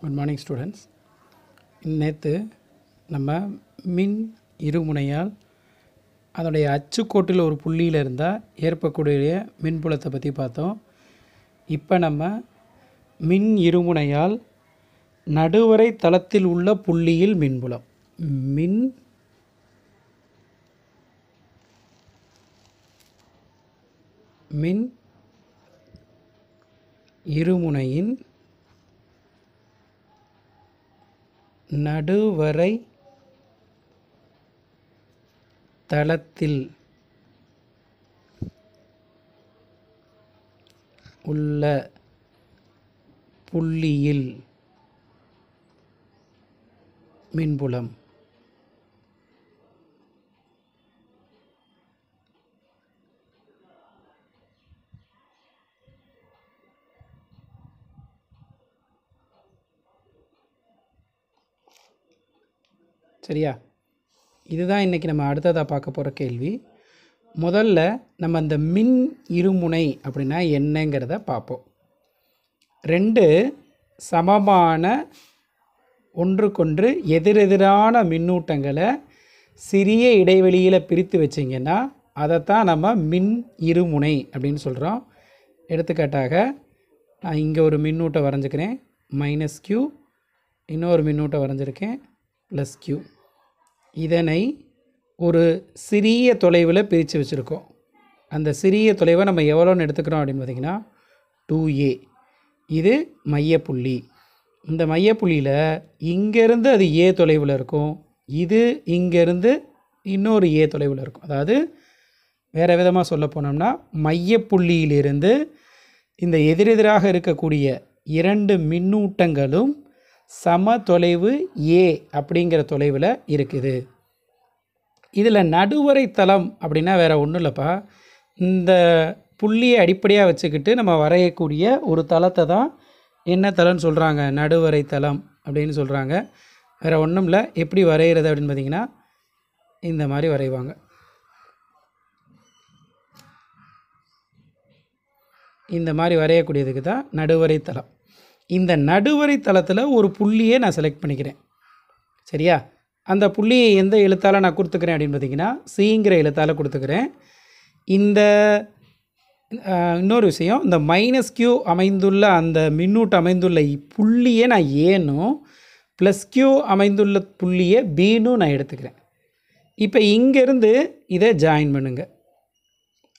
good morning students நேற்று நம்ம மின் இருமுனையால் அதனுடைய அச்சுக்கோட்டில் ஒரு புள்ளியில் இருந்தால் ஏற்பக்கூடிய மின்புலத்தை பற்றி பார்த்தோம் இப்போ நம்ம மின் இருமுனையால் நடுவரை தளத்தில் உள்ள புள்ளியில் மின்புலம் மின் மின் இருமுனையின் நடுவரை தளத்தில் உள்ள புள்ளியில் மின்புலம் சரியா இதுதான் இன்றைக்கி நம்ம அடுத்ததாக பார்க்க போகிற கேள்வி முதல்ல நம்ம அந்த மின் இருமுனை அப்படின்னா என்னங்கிறத பார்ப்போம் ரெண்டு சமமான ஒன்றுக்கொன்று எதிரெதிரான மின்னூட்டங்களை சிறிய இடைவெளியில் பிரித்து வச்சிங்கன்னா அதைத்தான் நம்ம மின் இருமுனை அப்படின்னு சொல்கிறோம் எடுத்துக்காட்டாக நான் இங்கே ஒரு மின்னூட்டம் வரைஞ்சிக்கிறேன் மைனஸ் க்யூ இன்னொரு மின்னூட்டம் வரைஞ்சிருக்கேன் ப்ளஸ் க்யூ இதனை ஒரு சிறிய தொலைவில் பிரித்து வச்சுருக்கோம் அந்த சிறிய தொலைவை நம்ம எவ்வளோன்னு எடுத்துக்கிறோம் அப்படின்னு பார்த்திங்கன்னா டூ ஏ இது மையப்புள்ளி இந்த மையப்புள்ளியில் இங்கேருந்து அது ஏ தொலைவில் இருக்கும் இது இங்கேருந்து இன்னொரு ஏ தொலைவில் இருக்கும் அதாவது வேறு விதமாக சொல்ல போனோம்னா மையப்புள்ளியிலிருந்து இந்த எதிரெதிராக இருக்கக்கூடிய இரண்டு மின்னூட்டங்களும் சம தொலைவு ஏ அப்படிங்கிற தொலைவில் இருக்குது இதில் நடுவரை தளம் அப்படின்னா வேறு ஒன்றும் இல்லைப்பா இந்த புள்ளியை அடிப்படையாக வச்சுக்கிட்டு நம்ம வரையக்கூடிய ஒரு தளத்தை தான் என்ன தளம்னு சொல்கிறாங்க நடுவரை தளம் அப்படின்னு சொல்கிறாங்க வேறு ஒன்றும் இல்லை எப்படி வரைகிறது அப்படின்னு பார்த்தீங்கன்னா இந்த மாதிரி வரைவாங்க இந்த மாதிரி வரையக்கூடியதுக்கு தான் நடுவரை தளம் இந்த நடுவரை தளத்தில் ஒரு புள்ளியை நான் செலக்ட் பண்ணிக்கிறேன் சரியா அந்த புள்ளியை எந்த எழுத்தால் நான் கொடுத்துக்கிறேன் அப்படின்னு பார்த்தீங்கன்னா சிங்கிற எழுத்தால் கொடுத்துக்கிறேன் இந்த இன்னொரு விஷயம் இந்த மைனஸ் கியூ அமைந்துள்ள அந்த மின்னூட்டு அமைந்துள்ள புள்ளியை நான் ஏனும் ப்ளஸ் கியூ அமைந்துள்ள புள்ளியை பீனும் நான் எடுத்துக்கிறேன் இப்போ இங்கேருந்து இதை ஜாயின் பண்ணுங்கள்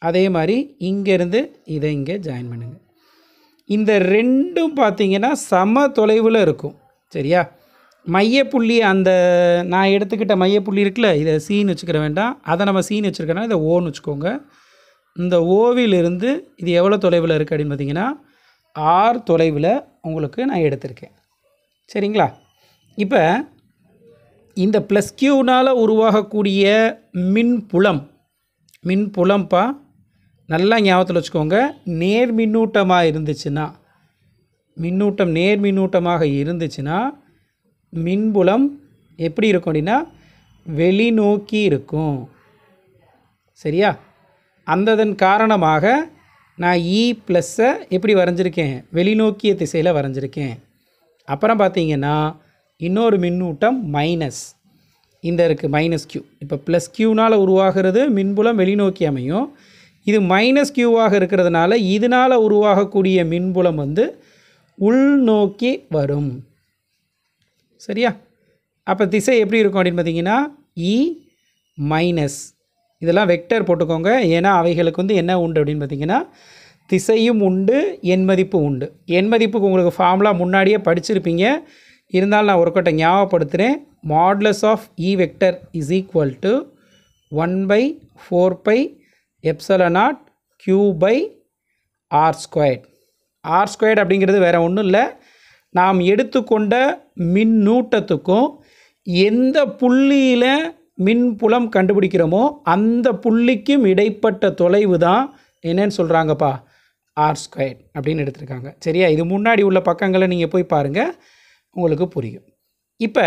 அதே மாதிரி இங்கேருந்து இதை இங்கே ஜாயின் பண்ணுங்கள் இந்த ரெண்டும் பார்த்திங்கன்னா சம தொலைவில் இருக்கும் சரியா மையப்புள்ளி அந்த நான் எடுத்துக்கிட்ட மையப்புள்ளி இருக்குல்ல இதை சீன் வச்சுக்கிற வேண்டாம் அதை நம்ம சீன் வச்சுருக்கனா இதை ஓன்னு வச்சுக்கோங்க இந்த ஓவிலிருந்து இது எவ்வளோ தொலைவில் இருக்குது அப்படின்னு பார்த்தீங்கன்னா ஆறு தொலைவில் உங்களுக்கு நான் எடுத்திருக்கேன் சரிங்களா இப்போ இந்த ப்ளஸ் கியூனால் உருவாகக்கூடிய மின் புலம்ப்பா நல்லா ஞாபகத்தில் வச்சுக்கோங்க நேர் மின்னூட்டமாக இருந்துச்சுன்னா மின்னூட்டம் நேர் மின்னூட்டமாக இருந்துச்சுன்னா மின்புலம் எப்படி இருக்கும் அப்படின்னா வெளிநோக்கி இருக்கும் சரியா அந்ததன் காரணமாக நான் இ e ப்ளஸ்ஸை எப்படி வரைஞ்சிருக்கேன் வெளிநோக்கிய திசையில் வரைஞ்சிருக்கேன் அப்புறம் பார்த்தீங்கன்னா இன்னொரு மின்னூட்டம் மைனஸ் இந்த இருக்குது மைனஸ் கியூ இப்போ ப்ளஸ் கியூனால் உருவாகிறது மின்புலம் வெளிநோக்கி அமையும் இது மைனஸ் கியூவாக இருக்கிறதுனால இதனால் உருவாகக்கூடிய மின்புலம் வந்து உள்நோக்கி வரும் சரியா அப்போ திசை எப்படி இருக்கும் அப்படின்னு பார்த்தீங்கன்னா இ e மைனஸ் இதெல்லாம் வெக்டர் போட்டுக்கோங்க ஏன்னா அவைகளுக்கு வந்து என்ன உண்டு அப்படின்னு பார்த்தீங்கன்னா திசையும் உண்டு எண்மதிப்பு மதிப்பு உண்டு எண்மதிப்புக்கு மதிப்புக்கு உங்களுக்கு ஃபார்முலா முன்னாடியே படிச்சிருப்பீங்க இருந்தாலும் நான் ஒரு ஞாபகப்படுத்துகிறேன் modulus of E vector is equal to one by four pi epsilon naught Q by R square R square அப்படிங்கிறது வேறு ஒன்றும் இல்லை நாம் எடுத்துக்கொண்ட மின்னூட்டத்துக்கும் எந்த புள்ளியில் மின்புலம் கண்டுபிடிக்கிறோமோ அந்த புள்ளிக்கும் இடைப்பட்ட தொலைவு தான் என்னன்னு சொல்கிறாங்கப்பா ஆர் ஸ்கொயர் அப்படின்னு எடுத்துருக்காங்க சரியா இது முன்னாடி உள்ள பக்கங்களை நீங்கள் போய் பாருங்கள் உங்களுக்கு புரியும் இப்போ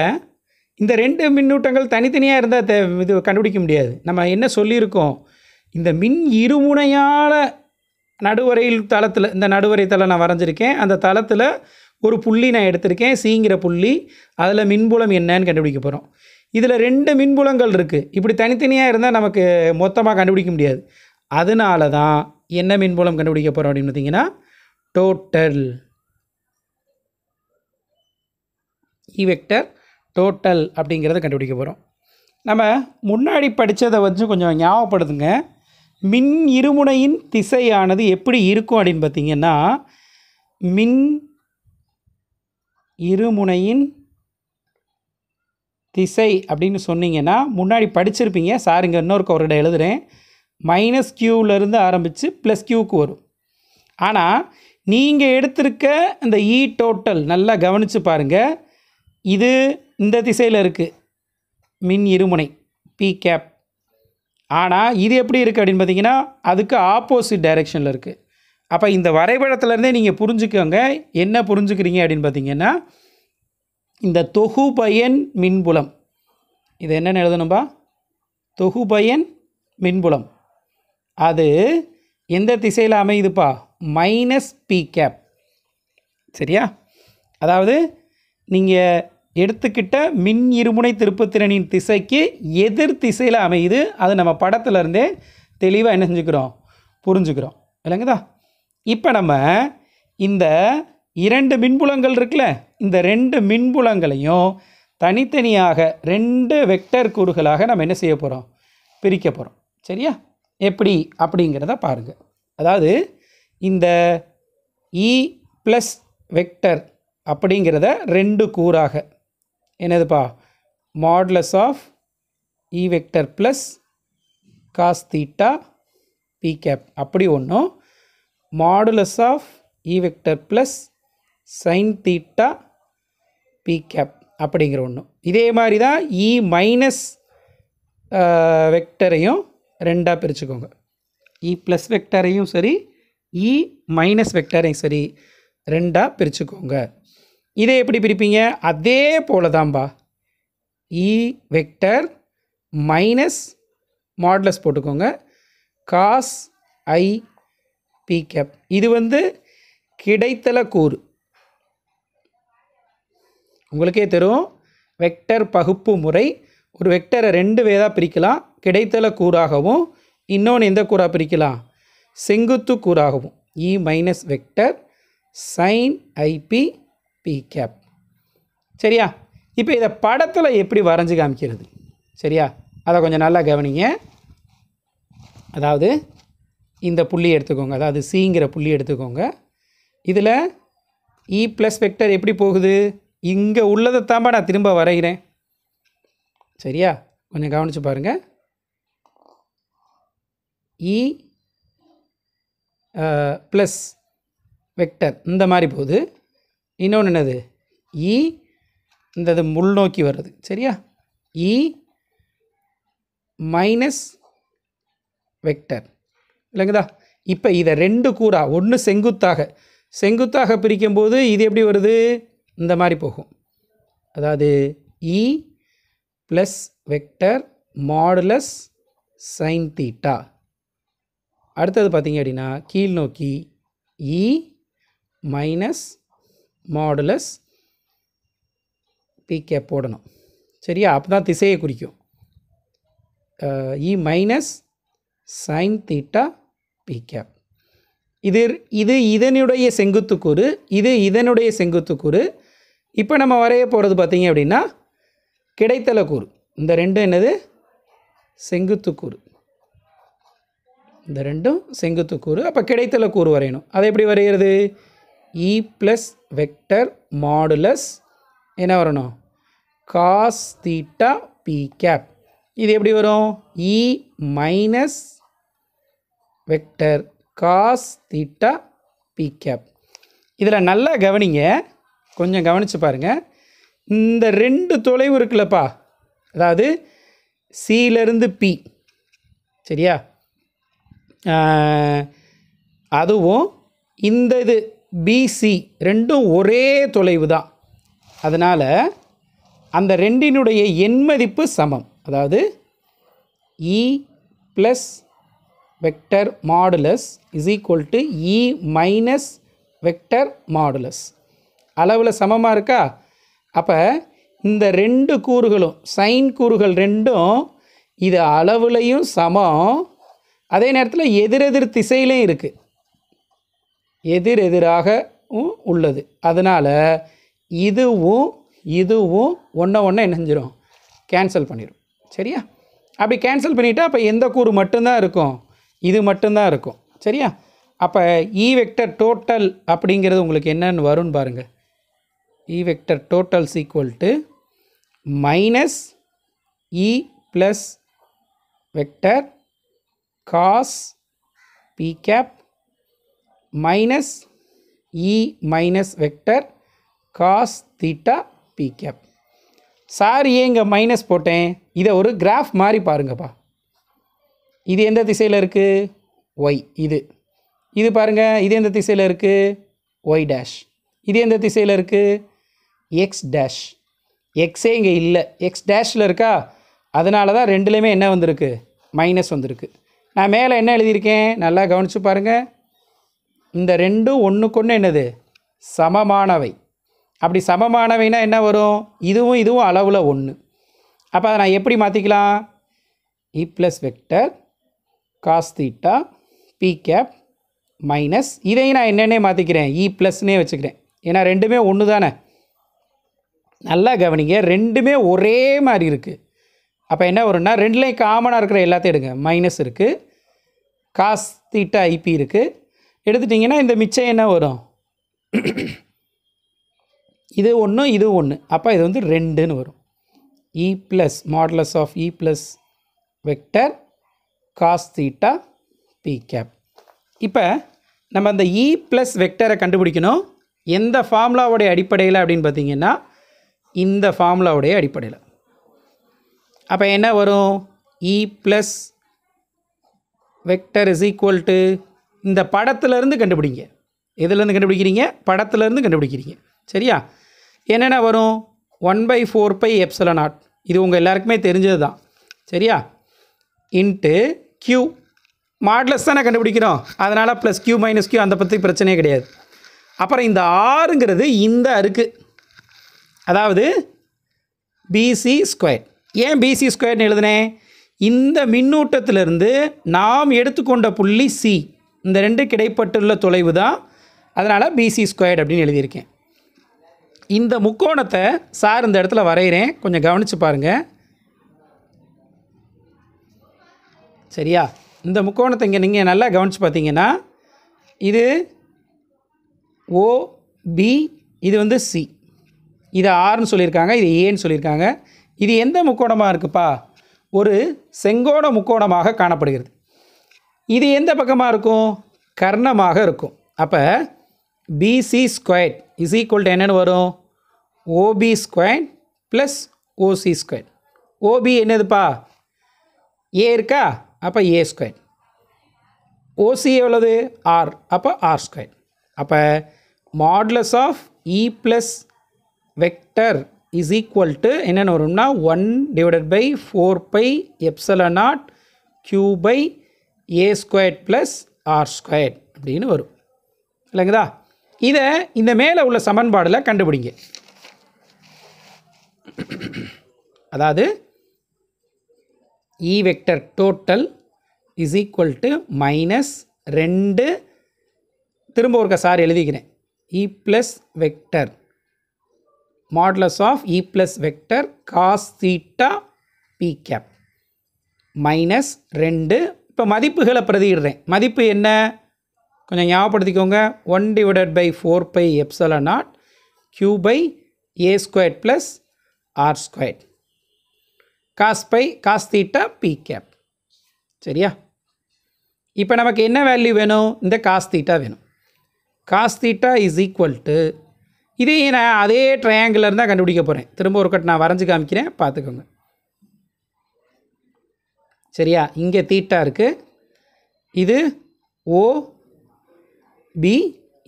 இந்த ரெண்டு மின்னூட்டங்கள் தனித்தனியாக இருந்தால் இது கண்டுபிடிக்க முடியாது நம்ம என்ன சொல்லியிருக்கோம் இந்த மின் இருமுனையால் நடுவரையில் தளத்தில் இந்த நடுவரை தலை நான் வரைஞ்சிருக்கேன் அந்த தளத்தில் ஒரு புள்ளி நான் எடுத்திருக்கேன் சீங்கிற புள்ளி அதில் மின்புலம் என்னன்னு கண்டுபிடிக்க போகிறோம் இதில் ரெண்டு மின்புலங்கள் இருக்குது இப்படி தனித்தனியாக இருந்தால் நமக்கு மொத்தமாக கண்டுபிடிக்க முடியாது அதனால தான் என்ன மின்புலம் கண்டுபிடிக்க போகிறோம் அப்படின்னு பார்த்தீங்கன்னா total E e vector total அப்படிங்கிறத கண்டுபிடிக்க போகிறோம் நம்ம முன்னாடி படித்ததை வச்சு கொஞ்சம் ஞாபகப்படுத்துங்க மின் இருமுனையின் திசையானது எப்படி இருக்கும் அப்படின்னு பார்த்தீங்கன்னா மின் இருமுனையின் திசை அப்படின்னு சொன்னீங்கன்னா முன்னாடி படிச்சிருப்பீங்க சார் இங்கே இன்னொரு கவர்கிட்ட எழுதுகிறேன் மைனஸ் க்யூவிலேருந்து ஆரம்பித்து ப்ளஸ் க்யூவுக்கு வரும் ஆனால் நீங்கள் எடுத்திருக்க இந்த இ e டோட்டல் நல்லா கவனித்து பாருங்கள் இது இந்த திசையில் இருக்குது மின் இருமுனை பி கேப் ஆனால் இது எப்படி இருக்குது அப்படின்னு பார்த்தீங்கன்னா அதுக்கு ஆப்போசிட் டைரெக்ஷனில் இருக்குது அப்போ இந்த வரைபடத்துலேருந்தே நீங்கள் புரிஞ்சுக்கோங்க என்ன புரிஞ்சுக்கிறீங்க அப்படின்னு பார்த்தீங்கன்னா இந்த தொகு பயன் மின்புலம் இது என்னென்னு எழுதணும்பா தொகு மின்புலம் அது எந்த திசையில் அமையுதுப்பா மைனஸ் பி கேப் சரியா அதாவது நீங்கள் எடுத்துக்கிட்ட மின் இருமுனை திருப்புத்திறனின் திசைக்கு எதிர் திசையில் அமையுது அது நம்ம படத்துலேருந்தே தெளிவாக என்ன செஞ்சுக்கிறோம் புரிஞ்சுக்கிறோம் இல்லைங்கதா இப்போ நம்ம இந்த இரண்டு மின்புலங்கள் இருக்குல்ல இந்த ரெண்டு மின்புலங்களையும் தனித்தனியாக ரெண்டு வெக்டர் கூறுகளாக நம்ம என்ன செய்ய போகிறோம் பிரிக்க போகிறோம் சரியா எப்படி அப்படிங்கிறத பாருங்கள் அதாவது இந்த இ ப்ளஸ் வெக்டர் அப்படிங்கிறத ரெண்டு கூறாக என்னதுப்பா modulus of E vector plus cos theta P cap அப்படி ஒன்றும் modulus of E vector plus sine theta P cap அப்படிங்கிற ஒன்று இதே மாதிரி தான் இ e மைனஸ் வெக்டரையும் ரெண்டாக பிரிச்சுக்கோங்க இ ப்ளஸ் வெக்டரையும் சரி இ மைனஸ் வெக்டரையும் சரி ரெண்டாக பிரிச்சுக்கோங்க இதை எப்படி பிரிப்பீங்க அதே போல தான்பா இ வெக்டர் மைனஸ் மாட்லஸ் போட்டுக்கோங்க காஸ் ஐ பி கேப் இது வந்து கிடைத்தல கூறு உங்களுக்கே தெரியும் வெக்டர் பகுப்பு முறை ஒரு வெக்டரை ரெண்டு வேதாக பிரிக்கலாம் கிடைத்தல கூறாகவும் இன்னொன்று எந்த கூறாக பிரிக்கலாம் செங்குத்து கூறாகவும் E minus vector sine IP P cap சரியா இப்போ இதை படத்தில் எப்படி வரைஞ்சி காமிக்கிறது சரியா அதை கொஞ்சம் நல்லா கவனிங்க அதாவது இந்த புள்ளி எடுத்துக்கோங்க அதாவது சிங்கிற புள்ளி எடுத்துக்கோங்க இதில் இ ப்ளஸ் வெக்டர் எப்படி போகுது இங்கே உள்ளதை தான் நான் திரும்ப வரைகிறேன் சரியா கொஞ்சம் கவனித்து பாருங்கள் E e, plus uh, vector இந்த மாதிரி போகுது இன்னொன்று என்னது இ இந்த இது முள்நோக்கி வர்றது சரியா இ மைனஸ் வெக்டர் இல்லைங்கதா இப்போ இதை ரெண்டு கூறா ஒன்று செங்குத்தாக செங்குத்தாக பிரிக்கும் போது இது எப்படி வருது இந்த மாதிரி போகும் அதாவது E plus vector modulus sine theta அடுத்தது பார்த்திங்க அப்படின்னா கீழ்நோக்கி இ மைனஸ் மாடுலஸ் பிகே போடணும் சரியா அப்போ தான் திசையை குறிக்கும் E minus sine theta P இது இது இதனுடைய செங்குத்துக்கூறு இது இதனுடைய செங்குத்துக்கூறு இப்போ நம்ம வரைய போகிறது பார்த்திங்க அப்படின்னா கிடைத்தல கூறு இந்த ரெண்டும் என்னது செங்குத்துக்கூறு இந்த ரெண்டும் செங்குத்துக்கூறு அப்போ கிடைத்தல கூறு வரையணும் அதை எப்படி வரைகிறது இ ப்ளஸ் வெக்டர் modulus என்ன வரணும் காஸ் தீட்டா பி கேப் இது எப்படி வரும் E minus vector cos theta p cap இதில் நல்லா கவனிங்க கொஞ்சம் கவனித்து பாருங்கள் இந்த ரெண்டு தொலைவு இருக்குல்லப்பா அதாவது சியிலேருந்து பி சரியா அதுவும் இந்த இது பிசி ரெண்டும் ஒரே தொலைவு தான் அதனால் அந்த ரெண்டினுடைய எண்மதிப்பு சமம் அதாவது E plus vector modulus is equal to E minus vector modulus அளவில் சமமாக இருக்கா அப்போ இந்த ரெண்டு கூறுகளும் சைன் கூறுகள் ரெண்டும் இது அளவுலையும் சமம் அதே நேரத்தில் எதிரெதிர் திசையிலையும் இருக்குது எதிர் எதிராகவும் உள்ளது அதனால் இதுவும் இதுவும் ஒன்றை ஒன்றை செஞ்சிடும் கேன்சல் பண்ணிடும் சரியா அப்படி கேன்சல் பண்ணிவிட்டால் அப்போ எந்த கூறு மட்டும்தான் இருக்கும் இது மட்டும்தான் இருக்கும் சரியா அப்போ இ வெக்டர் டோட்டல் அப்படிங்கிறது உங்களுக்கு என்னன்னு வரும்னு பாருங்கள் E vector total equal to minus E plus vector cos P cap minus E minus vector cos theta P cap sir ஏன் இங்கே மைனஸ் போட்டேன் இதை ஒரு கிராஃப் மாதிரி பாருங்கப்பா இது எந்த திசையில் இருக்குது ஒய் இது இது பாருங்கள் இது எந்த திசையில் இருக்குது ஒய் டேஷ் இது எந்த திசையில் இருக்குது எக்ஸ் டேஷ் எக்ஸே இங்கே இல்லை எக்ஸ் டேஷில் இருக்கா அதனால தான் ரெண்டுலேயுமே என்ன வந்திருக்கு மைனஸ் வந்திருக்கு நான் மேலே என்ன எழுதியிருக்கேன் நல்லா கவனித்து பாருங்கள் இந்த ரெண்டும் ஒன்றுக்கொன்று என்னது சமமானவை அப்படி சமமானவைனா என்ன வரும் இதுவும் இதுவும் அளவில் ஒன்று அப்போ அதை நான் எப்படி மாற்றிக்கலாம் E plus vector cos theta P cap minus இதையும் நான் என்னென்ன மாற்றிக்கிறேன் இ e ப்ளஸ்னே வச்சுக்கிறேன் ஏன்னா ரெண்டுமே ஒன்று தானே நல்லா கவனிங்க ரெண்டுமே ஒரே மாதிரி இருக்குது அப்போ என்ன வரும்னா ரெண்டுலேயும் காமனாக இருக்கிற எல்லாத்தையும் எடுங்க மைனஸ் இருக்குது காஸ்தீட்டா ஐபி இருக்குது எடுத்துட்டிங்கன்னா இந்த மிச்சம் என்ன வரும் இது ஒன்று இது ஒன்று அப்போ இது வந்து ரெண்டுன்னு வரும் E plus modulus of E plus vector cos theta P cap இப்போ நம்ம அந்த இ ப்ளஸ் வெக்டரை கண்டுபிடிக்கணும் எந்த ஃபார்முலாவுடைய அடிப்படையில் அப்படின்னு பார்த்தீங்கன்னா இந்த ஃபார்முலாவுடைய அடிப்படையில் அப்போ என்ன வரும் E plus vector is equal to இந்த படத்துலேருந்து கண்டுபிடிங்க எதுலேருந்து கண்டுபிடிக்கிறீங்க படத்துலேருந்து கண்டுபிடிக்கிறீங்க சரியா என்னென்ன வரும் one by four by epsilon naught இது உங்கள் எல்லாருக்குமே தெரிஞ்சது தான் சரியா இன்ட்டு க்யூ மாட்லஸ் தானே கண்டுபிடிக்கிறோம் அதனால் ப்ளஸ் க்யூ மைனஸ் க்யூ அந்த பற்றி பிரச்சனையே கிடையாது அப்புறம் இந்த ஆறுங்கிறது இந்த அருக்கு அதாவது பிசி ஸ்கொயர் ஏன் பிசி ஸ்கொயர்னு எழுதுனேன் இந்த மின்னூட்டத்திலிருந்து நாம் எடுத்துக்கொண்ட புள்ளி சி இந்த ரெண்டு கிடைப்பட்டுள்ள தொலைவு தான் அதனால் பிசி ஸ்கொயர்டு அப்படின்னு எழுதியிருக்கேன் இந்த முக்கோணத்தை சார் இந்த இடத்துல வரைகிறேன் கொஞ்சம் கவனித்து பாருங்கள் சரியா இந்த முக்கோணத்தை இங்கே நீங்கள் நல்லா கவனித்து பார்த்தீங்கன்னா இது ஓ பி இது வந்து சி இது ஆறுன்னு சொல்லியிருக்காங்க இது ஏன்னு சொல்லியிருக்காங்க இது எந்த முக்கோணமாக இருக்குப்பா ஒரு செங்கோண முக்கோணமாக காணப்படுகிறது இது எந்த பக்கமாக இருக்கும் கர்ணமாக இருக்கும் அப்போ PC square is equal to என்னென்னு வரும் OP square plus OC square OP என்னதுப்பா ஏ இருக்கா அப்போ ஏ ஸ்கொயர் ஓசி எவ்வளவு ஆர் அப்போ ஆர் ஸ்கொயர் அப்போ modulus of E plus vector is equal to என்னென்னு வரும்னா one divided by four by epsilon naught Q by a square plus r square அப்படின்னு வரும் இல்லைங்களா இதை இந்த மேலே உள்ள சமன்பாடில் கண்டுபிடிங்க அதாவது E vector total is equal to minus ரெண்டு திரும்ப ஒருக்க சார் எழுதிக்கிறேன் E plus vector modulus of E plus vector cos theta P cap minus ரெண்டு இப்போ மதிப்புகளை பிரதிடுறேன் மதிப்பு என்ன கொஞ்சம் ஞாபகப்படுத்திக்கோங்க one divided by four by epsilon naught Q by a square plus r square cos by cos theta P cap சரியா இப்போ நமக்கு என்ன வேல்யூ வேணும் இந்த காஸ் தீட்டா வேணும் cos theta is equal to இதே நான் அதே ட்ரையாங்கிளர் தான் கண்டுபிடிக்க போகிறேன் திரும்ப ஒரு கட் நான் வரைஞ்சி காமிக்கிறேன் பார்த்துக்கோங்க சரியா இங்கே தீட்டா இருக்குது இது ஓ பி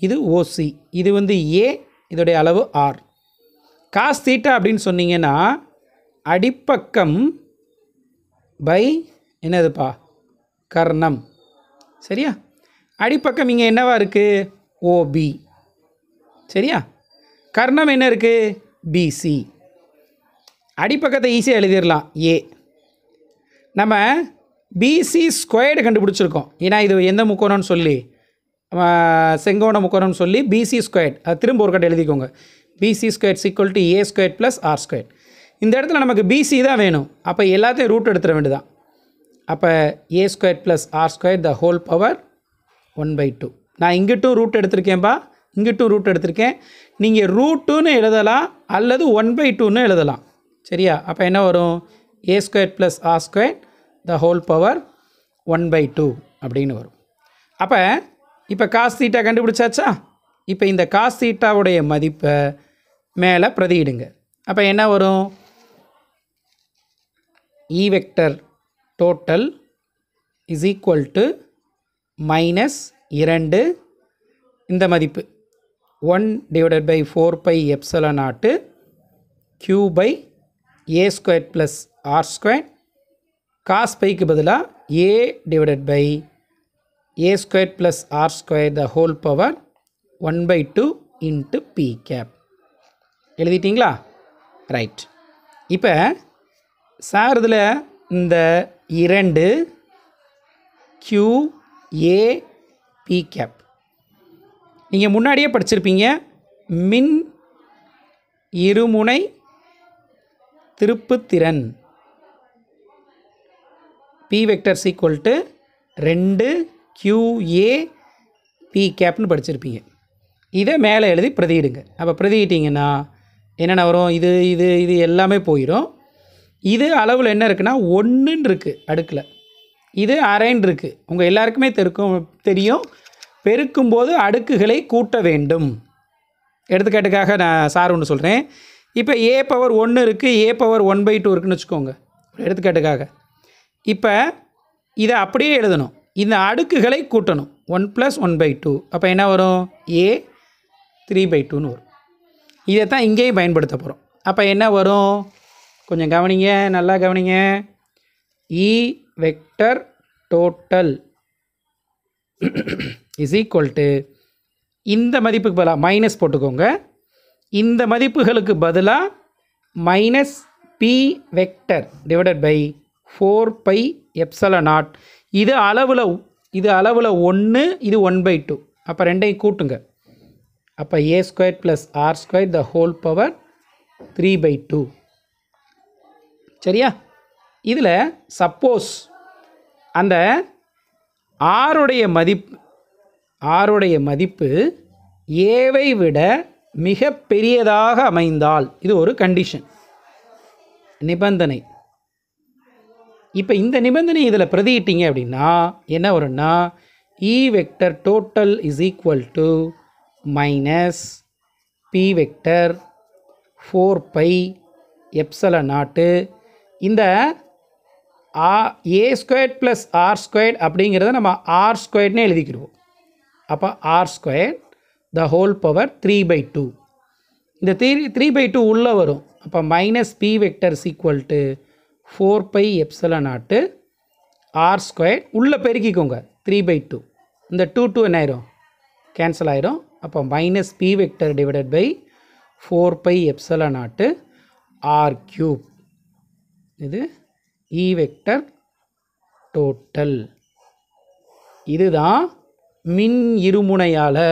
இது ஓசி இது வந்து ஏ இதோடைய அளவு ஆர் காஸ் தீட்டா அப்படின்னு சொன்னீங்கன்னா அடிப்பக்கம் பை என்னதுப்பா கர்ணம் சரியா அடிப்பக்கம் இங்கே என்னவா இருக்குது ஓபி சரியா கர்ணம் என்ன இருக்குது பிசி அடிப்பக்கத்தை ஈஸியாக எழுதிடலாம் ஏ நம்ம பிசி ஸ்கொயர்டு கண்டுபிடிச்சிருக்கோம் ஏன்னா இது எந்த முக்கோணம்னு சொல்லி செங்கோண முக்கோணம்னு சொல்லி பிசி ஸ்கொயர்ட் அது திரும்ப ஒரு கட்டை எழுதிக்கோங்க PC square equal to a square plus r square இந்த இடத்துல நமக்கு பிசி தான் வேணும் அப்போ எல்லாத்தையும் ரூட் எடுத்துட வேண்டியதான் அப்போ a square plus r square the whole power one by two நான் இங்கிட்டும் ரூட் எடுத்திருக்கேன்பா இங்கிட்டும் ரூட் எடுத்திருக்கேன் நீங்கள் ரூட் டூன்னு எழுதலாம் அல்லது ஒன் பை டூன்னு எழுதலாம் சரியா அப்போ என்ன வரும் a square plus r square the whole power one by two அப்படின்னு வரும் அப்போ இப்போ காசு தீட்டா கண்டுபிடிச்சாச்சா இப்போ இந்த காசு தீட்டாவுடைய மதிப்பை மேலே பிரதியிடுங்க அப்போ என்ன வரும் E vector total is equal to minus இரண்டு இந்த மதிப்பு one divided by four by epsilon naught q by a square plus r square cos பைக்கு பதிலாக a divided by a square plus r square the whole power one by two into P cap எழுதிட்டிங்களா right இப்போ sir இதில் இந்த இரண்டு Q A B gap நீங்கள் முன்னாடியே படிச்சிருப்பீங்க மின் இருமுனை திருப்புத்திறன் பி வெக்டர் சீக்குவல் டு ரெண்டு கியூஏ பி கேப்னு படிச்சிருப்பீங்க இதை மேலே எழுதி பிரதியிடுங்க அப்போ பிரதியிட்டிங்கன்னா என்னென்ன வரும் இது இது இது எல்லாமே போயிடும் இது அளவில் என்ன இருக்குன்னா ஒன்றுன்னு இருக்குது அடுக்கில் இது அரைன்னு இருக்குது உங்கள் எல்லாருக்குமே தெருக்கும் தெரியும் பெருக்கும்போது அடுக்குகளை கூட்ட வேண்டும் எடுத்துக்காட்டுக்காக நான் சார் ஒன்று சொல்கிறேன் இப்போ ஏ பவர் ஒன்று இருக்குது a power one by two இருக்குதுன்னு வச்சுக்கோங்க எடுத்துக்காட்டுக்காக இப்போ இதை அப்படியே எழுதணும் இந்த அடுக்குகளை கூட்டணும் one plus one by two அப்போ என்ன வரும் ஏ த்ரீ பை டூன்னு வரும் இதை தான் இங்கேயும் பயன்படுத்த போகிறோம் அப்போ என்ன வரும் கொஞ்சம் கவனிங்க நல்லா கவனிங்க E vector total is equal to இந்த மதிப்புக்கு பதிலாக மைனஸ் போட்டுக்கோங்க இந்த மதிப்புகளுக்கு பதிலாக minus P vector divided by four by epsilon naught இது அளவில் இது அளவில் ஒன்று இது ஒன் பை டூ அப்போ ரெண்டையும் கூட்டுங்க அப்போ a square plus r square the whole power three by two சரியா இதில் சப்போஸ் அந்த ஆருடைய மதிப்பு ஆருடைய மதிப்பு ஏவை விட மிக பெரியதாக அமைந்தால் இது ஒரு கண்டிஷன் நிபந்தனை இப்போ இந்த நிபந்தனை இதில் பிரதியிட்டீங்க அப்படின்னா என்ன வரும்னா E vector total is equal to minus P vector four by epsilon naught இந்த ah a square plus r square அப்படிங்கிறத நம்ம ஆர் ஸ்கொயர்னு எழுதிக்கிடுவோம் அப்போ r square the whole power three by two இந்த த்ரீ த்ரீ பை டூ உள்ளே வரும் அப்போ minus P vector equal to four by epsilon naught r square உள்ளே பெருக்கிக்கோங்க த்ரீ பை டூ இந்த டூ டூ என்ன ஆயிரும் கேன்சல் ஆயிரும் அப்போ minus P vector divided by four by epsilon naught r cube இது இ வெக்டர் டோட்டல் இதுதான் மின் இருமுனையால்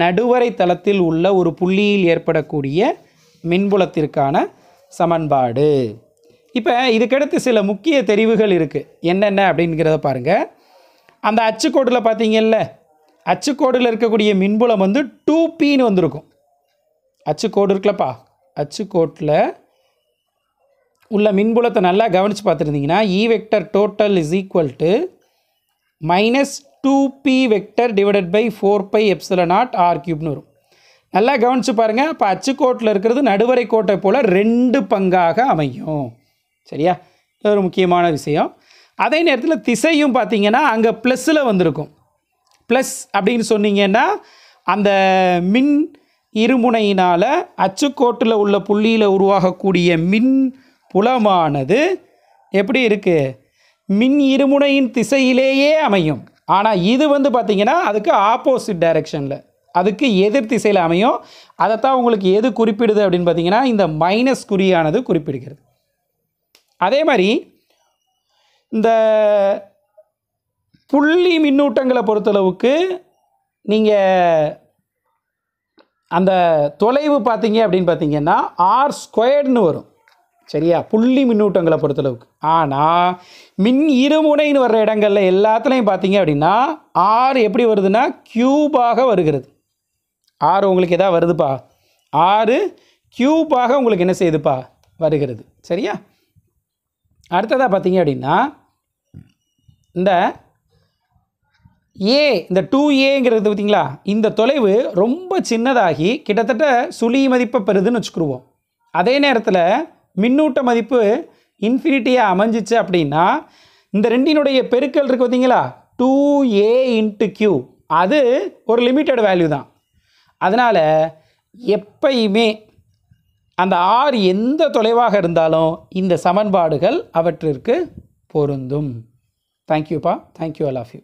நடுவரை தளத்தில் உள்ள ஒரு புள்ளியில் ஏற்படக்கூடிய மின்புலத்திற்கான சமன்பாடு இப்போ இதுக்கடுத்து சில முக்கிய தெரிவுகள் இருக்குது என்னென்ன அப்படிங்கிறத பாருங்கள் அந்த அச்சுக்கோடில் பார்த்தீங்கல்ல அச்சுக்கோடில் இருக்கக்கூடிய மின்புலம் வந்து டூ பின்னு வந்திருக்கும் அச்சுக்கோடு இருக்குல்லப்பா அச்சுக்கோட்டில் உள்ள மின்புலத்தை நல்லா கவனித்து பார்த்துருந்தீங்கன்னா E vector total is equal to minus two P vector divided by four by epsilon naught r கியூப்னு வரும் நல்லா கவனித்து பாருங்கள் அப்போ அச்சுக்கோட்டில் இருக்கிறது நடுவரை கோட்டை போல் ரெண்டு பங்காக அமையும் சரியா இது ஒரு முக்கியமான விஷயம் அதே நேரத்தில் திசையும் பார்த்தீங்கன்னா அங்கே ப்ளஸ்ஸில் வந்திருக்கும் ப்ளஸ் அப்படின்னு சொன்னீங்கன்னா அந்த மின் இருமுனையினால் அச்சுக்கோட்டில் உள்ள புள்ளியில் உருவாகக்கூடிய மின் புலமானது எப்படி இருக்குது மின் இருமுனையின் திசையிலேயே அமையும் ஆனால் இது வந்து பார்த்திங்கன்னா அதுக்கு ஆப்போசிட் டைரெக்ஷனில் அதுக்கு எதிர் திசையில் அமையும் அதைத்தான் உங்களுக்கு எது குறிப்பிடுது அப்படின்னு பார்த்தீங்கன்னா இந்த மைனஸ் குறியானது குறிப்பிடுகிறது அதே மாதிரி இந்த புள்ளி மின்னூட்டங்களை பொறுத்தளவுக்கு நீங்கள் அந்த தொலைவு பார்த்தீங்க அப்படின்னு பார்த்தீங்கன்னா ஆர் ஸ்கொயர்டுன்னு வரும் சரியா புள்ளி மின்னூட்டங்களை பொறுத்தளவுக்கு ஆனால் மின் இருமுனைன்னு வர்ற இடங்களில் எல்லாத்துலேயும் பார்த்தீங்க அப்படின்னா ஆர் எப்படி வருதுன்னா க்யூபாக வருகிறது ஆறு உங்களுக்கு எதாவது வருதுப்பா ஆறு க்யூபாக உங்களுக்கு என்ன செய்யுதுப்பா வருகிறது சரியா அடுத்ததாக பார்த்தீங்க அப்படின்னா இந்த ஏ இந்த டூ ஏங்கிறது பார்த்திங்களா இந்த தொலைவு ரொம்ப சின்னதாகி கிட்டத்தட்ட சுழி மதிப்பை பெறுதுன்னு வச்சுக்கிடுவோம் அதே நேரத்தில் மின்னூட்ட மதிப்பு இன்ஃபினிட்டியாக அமைஞ்சிச்சு அப்படின்னா இந்த ரெண்டினுடைய பெருக்கல் இருக்குது பார்த்திங்களா டூ ஏ இன்ட்டு க்யூ அது ஒரு லிமிட்டட் வேல்யூ தான் அதனால் எப்பயுமே அந்த ஆறு எந்த தொலைவாக இருந்தாலும் இந்த சமன்பாடுகள் அவற்றிற்கு பொருந்தும் தேங்க்யூப்பா தேங்க்யூ ஆல் ஆஃப் யூ